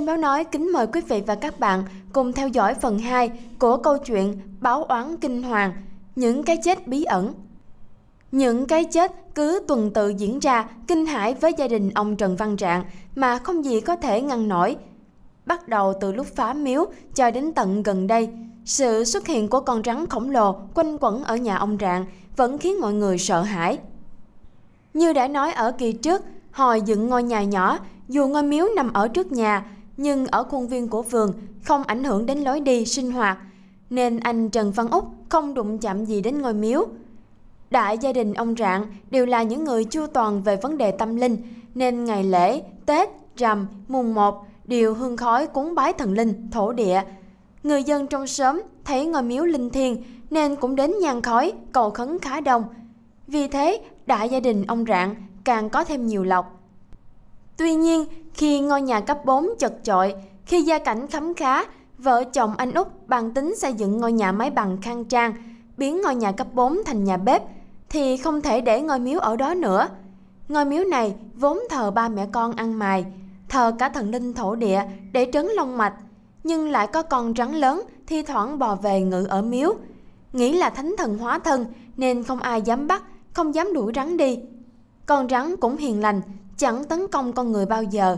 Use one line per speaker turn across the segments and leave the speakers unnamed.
Kênh Báo Nói kính mời quý vị và các bạn cùng theo dõi phần 2 của câu chuyện Báo oán kinh hoàng, những cái chết bí ẩn. Những cái chết cứ tuần tự diễn ra kinh hãi với gia đình ông Trần Văn Trạng mà không gì có thể ngăn nổi. Bắt đầu từ lúc phá miếu cho đến tận gần đây, sự xuất hiện của con rắn khổng lồ quanh quẩn ở nhà ông Trạng vẫn khiến mọi người sợ hãi. Như đã nói ở kỳ trước, hồi dựng ngôi nhà nhỏ, dù ngôi miếu nằm ở trước nhà, nhưng ở khuôn viên của vườn không ảnh hưởng đến lối đi sinh hoạt, nên anh Trần Văn Úc không đụng chạm gì đến ngôi miếu. Đại gia đình ông Rạng đều là những người chu toàn về vấn đề tâm linh, nên ngày lễ, Tết, rằm, mùng 1 đều hương khói cúng bái thần linh, thổ địa. Người dân trong xóm thấy ngôi miếu linh thiêng nên cũng đến nhang khói, cầu khấn khá đông. Vì thế, đại gia đình ông Rạng càng có thêm nhiều lộc. Tuy nhiên, khi ngôi nhà cấp 4 chật chội, khi gia cảnh khấm khá, vợ chồng anh Úc bàn tính xây dựng ngôi nhà mái bằng khang trang, biến ngôi nhà cấp 4 thành nhà bếp, thì không thể để ngôi miếu ở đó nữa. Ngôi miếu này vốn thờ ba mẹ con ăn mài, thờ cả thần linh thổ địa để trấn long mạch, nhưng lại có con rắn lớn thi thoảng bò về ngự ở miếu. Nghĩ là thánh thần hóa thân nên không ai dám bắt, không dám đuổi rắn đi. Con rắn cũng hiền lành, chẳng tấn công con người bao giờ.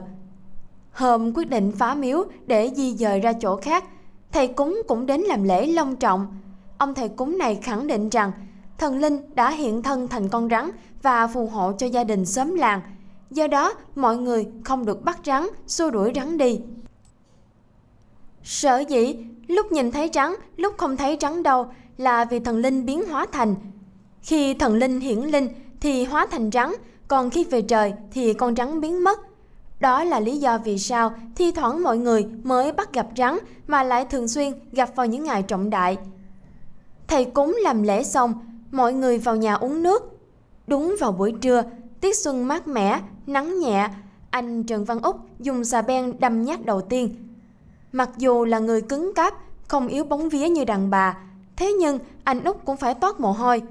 Hôm quyết định phá miếu để di dời ra chỗ khác, thầy cúng cũng đến làm lễ long trọng. Ông thầy cúng này khẳng định rằng thần linh đã hiện thân thành con rắn và phù hộ cho gia đình xóm làng. Do đó, mọi người không được bắt rắn, xua đuổi rắn đi. Sở dĩ lúc nhìn thấy rắn, lúc không thấy rắn đâu là vì thần linh biến hóa thành. Khi thần linh hiển linh thì hóa thành rắn, còn khi về trời thì con rắn biến mất. Đó là lý do vì sao thi thoảng mọi người mới bắt gặp rắn mà lại thường xuyên gặp vào những ngày trọng đại. Thầy cúng làm lễ xong, mọi người vào nhà uống nước. Đúng vào buổi trưa, tiết xuân mát mẻ, nắng nhẹ, anh Trần Văn Úc dùng xà beng đâm nhát đầu tiên. Mặc dù là người cứng cáp, không yếu bóng vía như đàn bà, thế nhưng anh Úc cũng phải toát mồ hôi.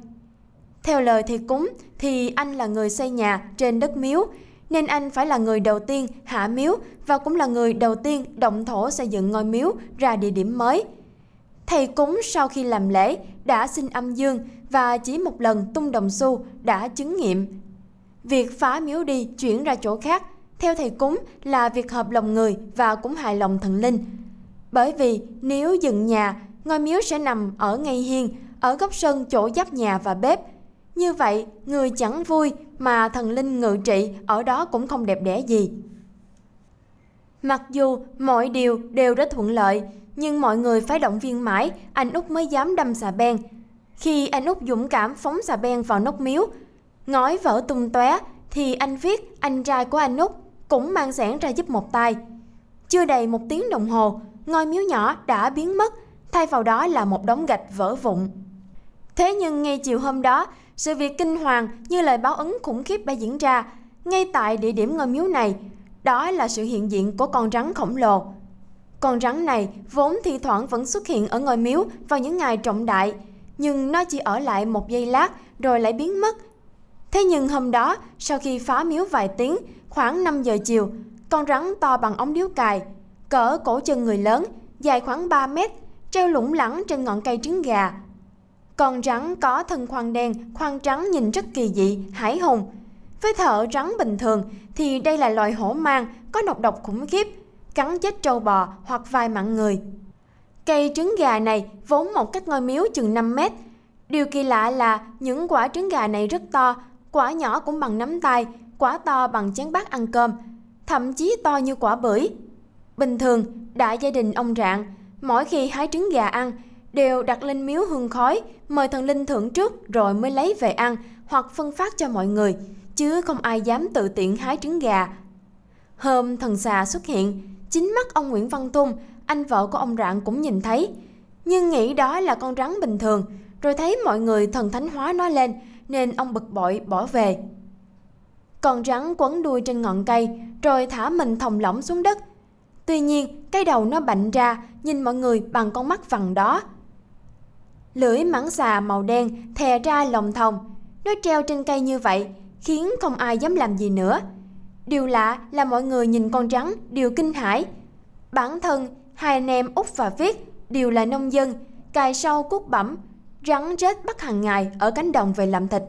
Theo lời thầy cúng thì anh là người xây nhà trên đất miếu, nên anh phải là người đầu tiên hạ miếu và cũng là người đầu tiên động thổ xây dựng ngôi miếu ra địa điểm mới. Thầy cúng sau khi làm lễ đã xin âm dương và chỉ một lần tung đồng xu đã chứng nghiệm. Việc phá miếu đi chuyển ra chỗ khác, theo thầy cúng là việc hợp lòng người và cũng hài lòng thần linh. Bởi vì nếu dựng nhà, ngôi miếu sẽ nằm ở ngay hiên, ở góc sân chỗ giáp nhà và bếp – như vậy, người chẳng vui mà thần linh ngự trị ở đó cũng không đẹp đẽ gì. Mặc dù mọi điều đều rất thuận lợi, nhưng mọi người phải động viên mãi, anh Út mới dám đâm xà beng. Khi anh Út dũng cảm phóng xà beng vào nóc miếu, ngói vỡ tung tóe thì anh viết anh trai của anh Út cũng mang sẻn ra giúp một tay. Chưa đầy một tiếng đồng hồ, ngôi miếu nhỏ đã biến mất, thay vào đó là một đống gạch vỡ vụn. Thế nhưng ngay chiều hôm đó, sự việc kinh hoàng như lời báo ứng khủng khiếp đã diễn ra ngay tại địa điểm ngôi miếu này. Đó là sự hiện diện của con rắn khổng lồ. Con rắn này vốn thi thoảng vẫn xuất hiện ở ngôi miếu vào những ngày trọng đại, nhưng nó chỉ ở lại một giây lát rồi lại biến mất. Thế nhưng hôm đó, sau khi phá miếu vài tiếng, khoảng 5 giờ chiều, con rắn to bằng ống điếu cài, cỡ cổ chân người lớn, dài khoảng 3 mét, treo lủng lẳng trên ngọn cây trứng gà con rắn có thân khoang đen, khoang trắng nhìn rất kỳ dị, hải hùng. Với thợ rắn bình thường thì đây là loài hổ mang có nọc độc khủng khiếp, cắn chết trâu bò hoặc vài mạng người. Cây trứng gà này vốn một cách ngôi miếu chừng 5 mét. Điều kỳ lạ là những quả trứng gà này rất to, quả nhỏ cũng bằng nắm tay, quả to bằng chén bát ăn cơm, thậm chí to như quả bưởi. Bình thường, đại gia đình ông Rạng, mỗi khi hái trứng gà ăn đều đặt lên miếu hương khói, mời thần linh thưởng trước rồi mới lấy về ăn hoặc phân phát cho mọi người, chứ không ai dám tự tiện hái trứng gà. Hôm thần xà xuất hiện, chính mắt ông Nguyễn Văn Tung, anh vợ của ông Rạng cũng nhìn thấy, nhưng nghĩ đó là con rắn bình thường, rồi thấy mọi người thần thánh hóa nó lên nên ông bực bội bỏ về. Con rắn quấn đuôi trên ngọn cây rồi thả mình thòng lỏng xuống đất. Tuy nhiên, cái đầu nó bạnh ra, nhìn mọi người bằng con mắt vằn đó. Lưỡi mãng xà màu đen thè ra lòng thòng. Nó treo trên cây như vậy, khiến không ai dám làm gì nữa. Điều lạ là mọi người nhìn con rắn đều kinh hãi. Bản thân, hai anh em Úc và Viết đều là nông dân, cài sau cuốc bẩm, rắn chết bắt hàng ngày ở cánh đồng về làm thịt.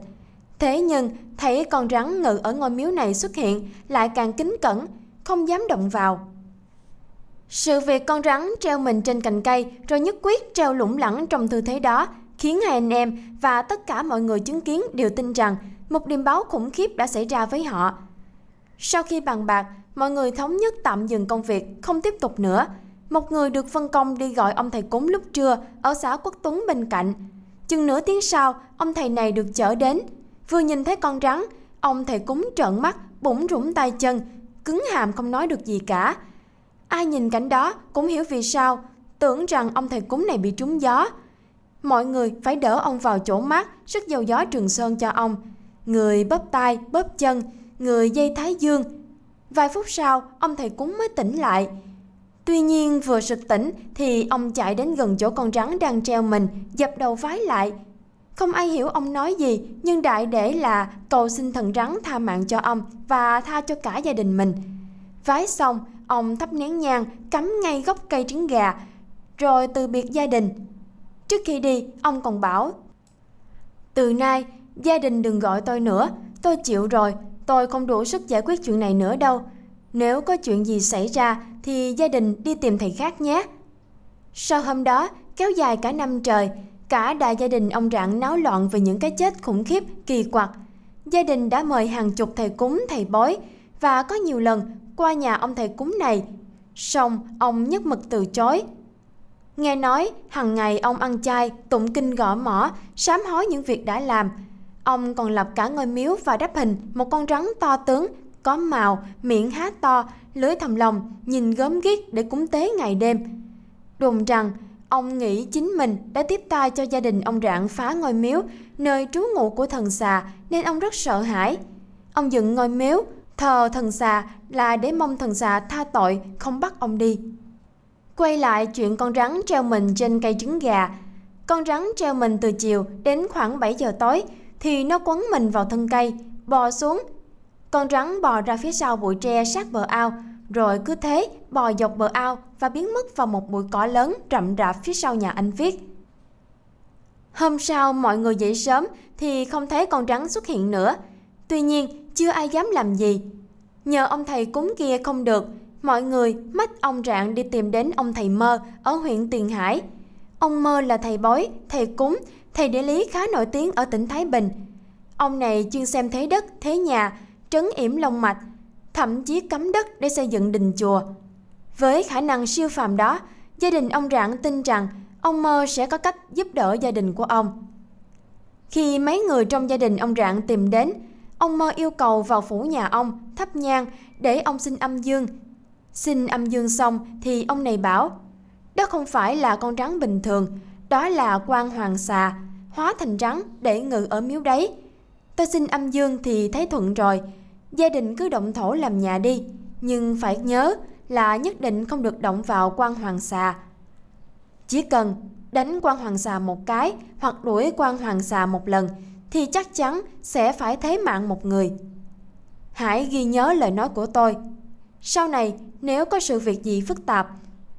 Thế nhưng, thấy con rắn ngự ở ngôi miếu này xuất hiện lại càng kính cẩn, không dám động vào. Sự việc con rắn treo mình trên cành cây rồi nhất quyết treo lủng lẳng trong tư thế đó khiến hai anh em và tất cả mọi người chứng kiến đều tin rằng một điềm báo khủng khiếp đã xảy ra với họ. Sau khi bàn bạc, mọi người thống nhất tạm dừng công việc, không tiếp tục nữa. Một người được phân công đi gọi ông thầy cúng lúc trưa ở xã Quốc Tuấn bên cạnh. Chừng nửa tiếng sau, ông thầy này được chở đến. Vừa nhìn thấy con rắn, ông thầy cúng trợn mắt, bủng rủng tay chân, cứng hàm không nói được gì cả. Ai nhìn cảnh đó cũng hiểu vì sao, tưởng rằng ông thầy cúng này bị trúng gió. Mọi người phải đỡ ông vào chỗ mát, sức dầu gió trường sơn cho ông. Người bóp tay, bóp chân, người dây thái dương. Vài phút sau, ông thầy cúng mới tỉnh lại. Tuy nhiên vừa sực tỉnh thì ông chạy đến gần chỗ con rắn đang treo mình, dập đầu vái lại. Không ai hiểu ông nói gì, nhưng đại để là cầu xin thần rắn tha mạng cho ông và tha cho cả gia đình mình. Vái xong, Ông thắp nén nhang, cắm ngay gốc cây trứng gà, rồi từ biệt gia đình. Trước khi đi, ông còn bảo, Từ nay, gia đình đừng gọi tôi nữa, tôi chịu rồi, tôi không đủ sức giải quyết chuyện này nữa đâu. Nếu có chuyện gì xảy ra thì gia đình đi tìm thầy khác nhé. Sau hôm đó, kéo dài cả năm trời, cả đại gia đình ông Rạng náo loạn về những cái chết khủng khiếp, kỳ quặc. Gia đình đã mời hàng chục thầy cúng, thầy bói và có nhiều lần qua nhà ông thầy cúng này, song ông nhất mực từ chối. Nghe nói hằng ngày ông ăn chay, tụng kinh gõ mỏ, sám hối những việc đã làm. Ông còn lập cả ngôi miếu và đắp hình một con rắn to tướng, có màu, miệng há to, lưới thầm lòng, nhìn gớm ghiếc để cúng tế ngày đêm. Đồn rằng ông nghĩ chính mình đã tiếp tay cho gia đình ông rạng phá ngôi miếu, nơi trú ngụ của thần xà nên ông rất sợ hãi. Ông dựng ngôi miếu, Thờ thần xà là để mong thần xà tha tội, không bắt ông đi. Quay lại chuyện con rắn treo mình trên cây trứng gà. Con rắn treo mình từ chiều đến khoảng 7 giờ tối thì nó quấn mình vào thân cây, bò xuống. Con rắn bò ra phía sau bụi tre sát bờ ao, rồi cứ thế bò dọc bờ ao và biến mất vào một bụi cỏ lớn rậm rạp phía sau nhà anh Viết. Hôm sau mọi người dậy sớm thì không thấy con rắn xuất hiện nữa. Tuy nhiên, chưa ai dám làm gì. Nhờ ông thầy cúng kia không được, mọi người mách ông Rạng đi tìm đến ông thầy Mơ ở huyện Tiền Hải. Ông Mơ là thầy bói, thầy cúng, thầy địa lý khá nổi tiếng ở tỉnh Thái Bình. Ông này chuyên xem thế đất, thế nhà, trấn yểm long mạch, thậm chí cấm đất để xây dựng đình chùa. Với khả năng siêu phàm đó, gia đình ông Rạng tin rằng ông Mơ sẽ có cách giúp đỡ gia đình của ông. Khi mấy người trong gia đình ông Rạng tìm đến, Ông Mơ yêu cầu vào phủ nhà ông, thắp nhang, để ông xin âm dương. Xin âm dương xong thì ông này bảo, đó không phải là con rắn bình thường, đó là quan hoàng xà, hóa thành rắn để ngự ở miếu đấy. Tôi xin âm dương thì thấy thuận rồi, gia đình cứ động thổ làm nhà đi, nhưng phải nhớ là nhất định không được động vào quan hoàng xà. Chỉ cần đánh quan hoàng xà một cái hoặc đuổi quan hoàng xà một lần thì chắc chắn sẽ phải thế mạng một người. Hãy ghi nhớ lời nói của tôi. Sau này, nếu có sự việc gì phức tạp,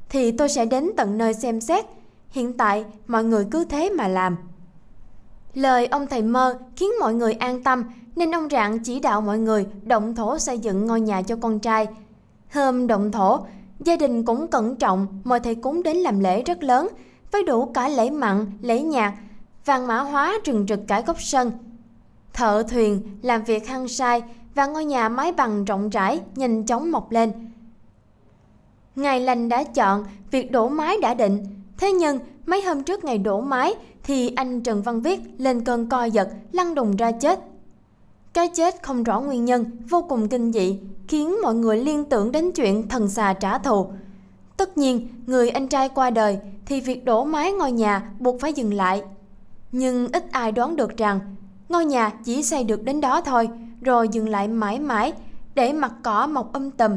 thì tôi sẽ đến tận nơi xem xét. Hiện tại, mọi người cứ thế mà làm. Lời ông thầy mơ khiến mọi người an tâm nên ông Rạng chỉ đạo mọi người động thổ xây dựng ngôi nhà cho con trai. Hôm động thổ, gia đình cũng cẩn trọng mời thầy cúng đến làm lễ rất lớn với đủ cả lễ mặn, lễ nhạc vàng mã hóa rừng rực cả góc sân. Thợ thuyền làm việc hăng sai và ngôi nhà mái bằng rộng rãi nhanh chóng mọc lên. Ngày lành đã chọn, việc đổ mái đã định. Thế nhưng, mấy hôm trước ngày đổ mái thì anh Trần Văn Viết lên cơn co giật, lăn đùng ra chết. Cái chết không rõ nguyên nhân, vô cùng kinh dị, khiến mọi người liên tưởng đến chuyện thần xà trả thù. Tất nhiên, người anh trai qua đời thì việc đổ mái ngôi nhà buộc phải dừng lại nhưng ít ai đoán được rằng ngôi nhà chỉ xây được đến đó thôi rồi dừng lại mãi mãi để mặt cỏ mọc âm um tầm.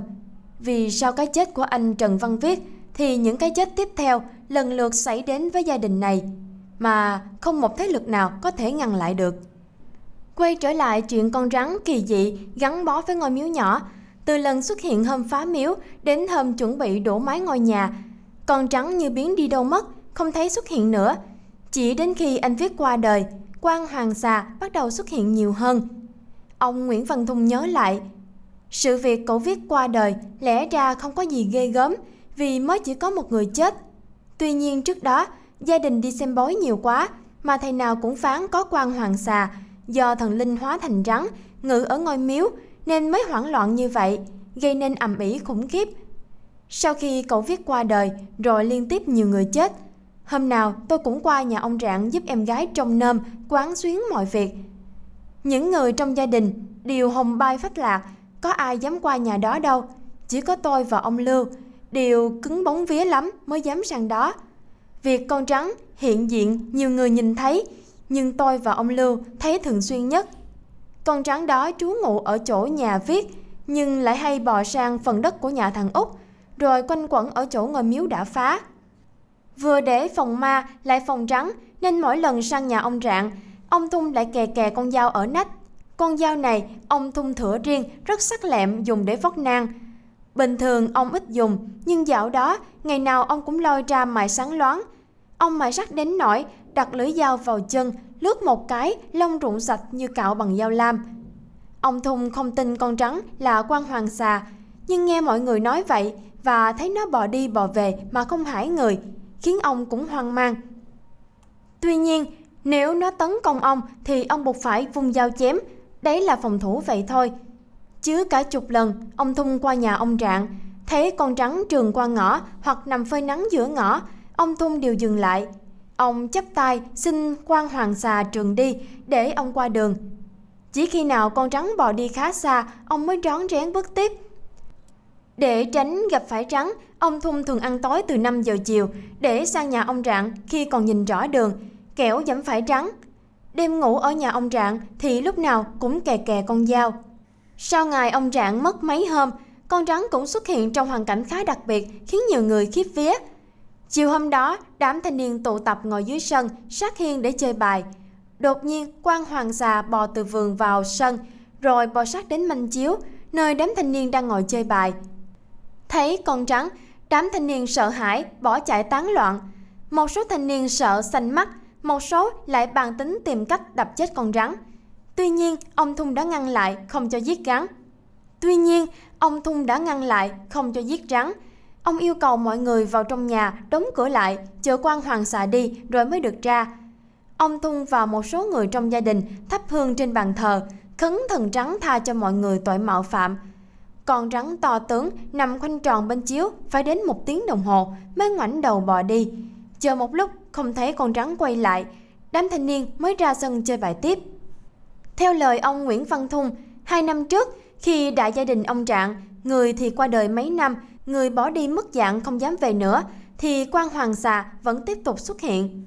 Vì sau cái chết của anh Trần Văn Viết thì những cái chết tiếp theo lần lượt xảy đến với gia đình này mà không một thế lực nào có thể ngăn lại được. Quay trở lại chuyện con rắn kỳ dị gắn bó với ngôi miếu nhỏ, từ lần xuất hiện hôm phá miếu đến hôm chuẩn bị đổ mái ngôi nhà, con rắn như biến đi đâu mất, không thấy xuất hiện nữa, chỉ đến khi anh viết qua đời, quan hoàng xà bắt đầu xuất hiện nhiều hơn. Ông Nguyễn Văn Thung nhớ lại, sự việc cậu viết qua đời lẽ ra không có gì ghê gớm vì mới chỉ có một người chết. Tuy nhiên trước đó, gia đình đi xem bói nhiều quá mà thầy nào cũng phán có quan hoàng xà do thần linh hóa thành rắn ngự ở ngôi miếu nên mới hoảng loạn như vậy, gây nên ầm ĩ khủng khiếp. Sau khi cậu viết qua đời rồi liên tiếp nhiều người chết – Hôm nào tôi cũng qua nhà ông Trạng giúp em gái trông nơm, quán xuyến mọi việc. Những người trong gia đình đều hồng bay phát lạc, có ai dám qua nhà đó đâu. Chỉ có tôi và ông Lưu, đều cứng bóng vía lắm mới dám sang đó. Việc con trắng hiện diện nhiều người nhìn thấy, nhưng tôi và ông Lưu thấy thường xuyên nhất. Con trắng đó trú ngụ ở chỗ nhà viết, nhưng lại hay bò sang phần đất của nhà thằng Úc, rồi quanh quẩn ở chỗ ngôi miếu đã phá. Vừa để phòng ma lại phòng trắng nên mỗi lần sang nhà ông Rạng, ông Thung lại kè kè con dao ở nách. Con dao này ông Thung thửa riêng rất sắc lẹm dùng để vót nang. Bình thường ông ít dùng, nhưng dạo đó ngày nào ông cũng lôi ra mài sáng loáng. Ông mài sắc đến nỗi đặt lưỡi dao vào chân, lướt một cái, lông rụng sạch như cạo bằng dao lam. Ông Thung không tin con trắng là quan hoàng xà, nhưng nghe mọi người nói vậy và thấy nó bò đi bò về mà không hãi người, khiến ông cũng hoang mang. Tuy nhiên, nếu nó tấn công ông thì ông buộc phải vung dao chém, đấy là phòng thủ vậy thôi. Chứ cả chục lần, ông thung qua nhà ông Trạng, thấy con trắng trường qua ngõ hoặc nằm phơi nắng giữa ngõ, ông thung đều dừng lại. Ông chắp tay xin quan hoàng xà trường đi để ông qua đường. Chỉ khi nào con trắng bò đi khá xa, ông mới rón rén bước tiếp – để tránh gặp phải rắn, ông Thung thường ăn tối từ 5 giờ chiều để sang nhà ông trạng khi còn nhìn rõ đường, kẻo dẫm phải rắn. Đêm ngủ ở nhà ông trạng thì lúc nào cũng kè kè con dao. Sau ngày ông trạng mất mấy hôm, con rắn cũng xuất hiện trong hoàn cảnh khá đặc biệt khiến nhiều người khiếp vía. Chiều hôm đó, đám thanh niên tụ tập ngồi dưới sân, sát hiên để chơi bài. Đột nhiên, quan hoàng già bò từ vườn vào sân, rồi bò sát đến manh chiếu, nơi đám thanh niên đang ngồi chơi bài. Thấy con trắng, đám thanh niên sợ hãi, bỏ chạy tán loạn. Một số thanh niên sợ xanh mắt, một số lại bàn tính tìm cách đập chết con rắn. Tuy nhiên, ông Thung đã ngăn lại không cho giết rắn. Tuy nhiên, ông Thung đã ngăn lại không cho giết rắn. Ông yêu cầu mọi người vào trong nhà, đóng cửa lại, chờ quan hoàng xạ đi rồi mới được ra. Ông Thung và một số người trong gia đình thắp hương trên bàn thờ, khấn thần trắng tha cho mọi người tội mạo phạm, con rắn to tướng nằm khoanh tròn bên chiếu phải đến một tiếng đồng hồ mới ngoảnh đầu bò đi. Chờ một lúc không thấy con rắn quay lại, đám thanh niên mới ra sân chơi bài tiếp. Theo lời ông Nguyễn Văn Thung, hai năm trước khi đại gia đình ông Trạng, người thì qua đời mấy năm, người bỏ đi mất dạng không dám về nữa, thì quan hoàng xà vẫn tiếp tục xuất hiện.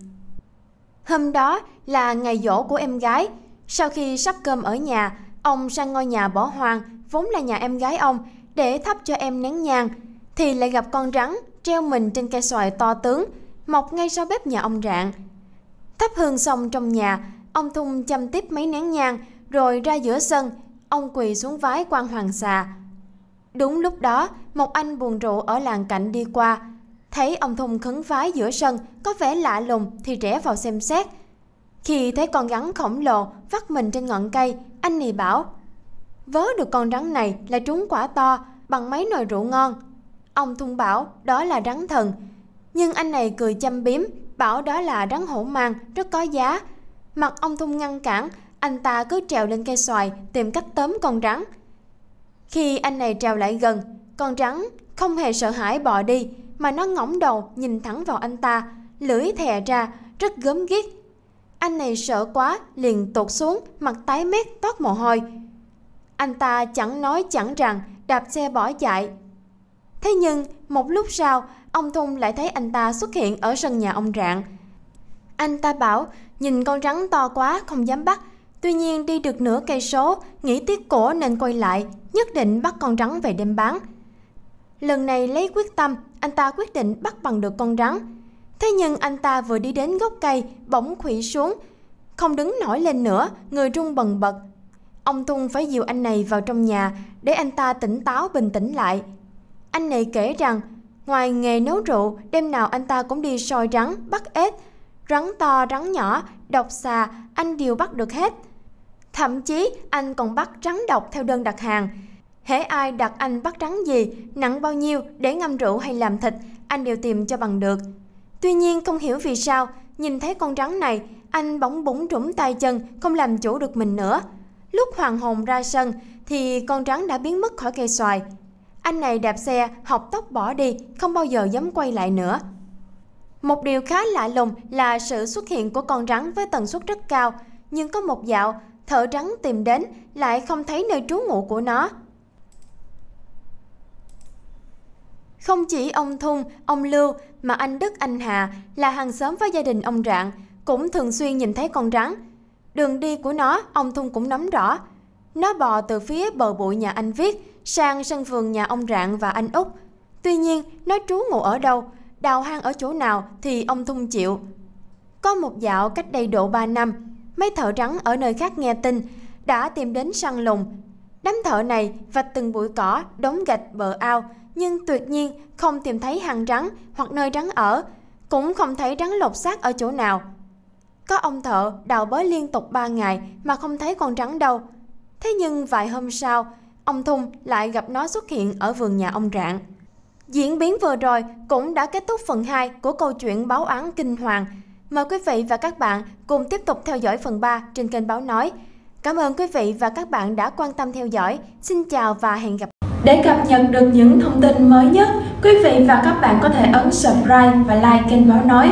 Hôm đó là ngày dỗ của em gái. Sau khi sắp cơm ở nhà, ông sang ngôi nhà bỏ hoang vốn là nhà em gái ông, để thắp cho em nén nhang, thì lại gặp con rắn treo mình trên cây xoài to tướng, mọc ngay sau bếp nhà ông rạng. Thắp hương xong trong nhà, ông Thung chăm tiếp mấy nén nhang, rồi ra giữa sân, ông quỳ xuống vái quan hoàng xà. Đúng lúc đó, một anh buồn rộ ở làng cạnh đi qua, thấy ông Thung khấn vái giữa sân, có vẻ lạ lùng thì rẽ vào xem xét. Khi thấy con rắn khổng lồ vắt mình trên ngọn cây, anh này bảo, vớ được con rắn này là trúng quả to bằng mấy nồi rượu ngon. Ông Thung bảo đó là rắn thần, nhưng anh này cười châm biếm, bảo đó là rắn hổ mang rất có giá. Mặt ông Thung ngăn cản, anh ta cứ trèo lên cây xoài tìm cách tóm con rắn. Khi anh này trèo lại gần, con rắn không hề sợ hãi bò đi mà nó ngẩng đầu nhìn thẳng vào anh ta, lưỡi thè ra, rất gớm ghiếc. Anh này sợ quá, liền tụt xuống, mặt tái mét toát mồ hôi, anh ta chẳng nói chẳng rằng đạp xe bỏ chạy. Thế nhưng một lúc sau, ông Thung lại thấy anh ta xuất hiện ở sân nhà ông Rạng. Anh ta bảo nhìn con rắn to quá không dám bắt, tuy nhiên đi được nửa cây số, nghĩ tiếc cổ nên quay lại, nhất định bắt con rắn về đem bán. Lần này lấy quyết tâm, anh ta quyết định bắt bằng được con rắn. Thế nhưng anh ta vừa đi đến gốc cây, bỗng khủy xuống, không đứng nổi lên nữa, người rung bần bật, Ông Tung phải dìu anh này vào trong nhà để anh ta tỉnh táo bình tĩnh lại. Anh này kể rằng, ngoài nghề nấu rượu, đêm nào anh ta cũng đi soi rắn, bắt ếch. Rắn to, rắn nhỏ, độc xà, anh đều bắt được hết. Thậm chí anh còn bắt rắn độc theo đơn đặt hàng. Hễ ai đặt anh bắt rắn gì, nặng bao nhiêu để ngâm rượu hay làm thịt, anh đều tìm cho bằng được. Tuy nhiên không hiểu vì sao, nhìn thấy con rắn này, anh bỗng búng rủng tay chân, không làm chủ được mình nữa – Lúc Hoàng Hồng ra sân thì con rắn đã biến mất khỏi cây xoài. Anh này đạp xe, học tóc bỏ đi, không bao giờ dám quay lại nữa. Một điều khá lạ lùng là sự xuất hiện của con rắn với tần suất rất cao, nhưng có một dạo, thợ rắn tìm đến lại không thấy nơi trú ngụ của nó. Không chỉ ông Thung, ông Lưu mà anh Đức Anh Hà là hàng xóm với gia đình ông Rạng cũng thường xuyên nhìn thấy con rắn. Đường đi của nó, ông Thung cũng nắm rõ. Nó bò từ phía bờ bụi nhà anh Viết sang sân vườn nhà ông Rạng và anh Úc. Tuy nhiên, nó trú ngụ ở đâu, đào hang ở chỗ nào thì ông Thung chịu. Có một dạo cách đây độ 3 năm, mấy thợ rắn ở nơi khác nghe tin đã tìm đến săn lùng. Đám thợ này vạch từng bụi cỏ, đống gạch bờ ao, nhưng tuyệt nhiên không tìm thấy hàng rắn hoặc nơi rắn ở, cũng không thấy rắn lột xác ở chỗ nào. Có ông thợ đào bới liên tục 3 ngày mà không thấy con rắn đâu. Thế nhưng vài hôm sau, ông Thung lại gặp nó xuất hiện ở vườn nhà ông Rạng. Diễn biến vừa rồi cũng đã kết thúc phần 2 của câu chuyện báo án kinh hoàng. Mời quý vị và các bạn cùng tiếp tục theo dõi phần 3 trên kênh Báo Nói. Cảm ơn quý vị và các bạn đã quan tâm theo dõi. Xin chào và hẹn gặp Để cập nhật được những thông tin mới nhất, quý vị và các bạn có thể ấn subscribe và like kênh Báo Nói.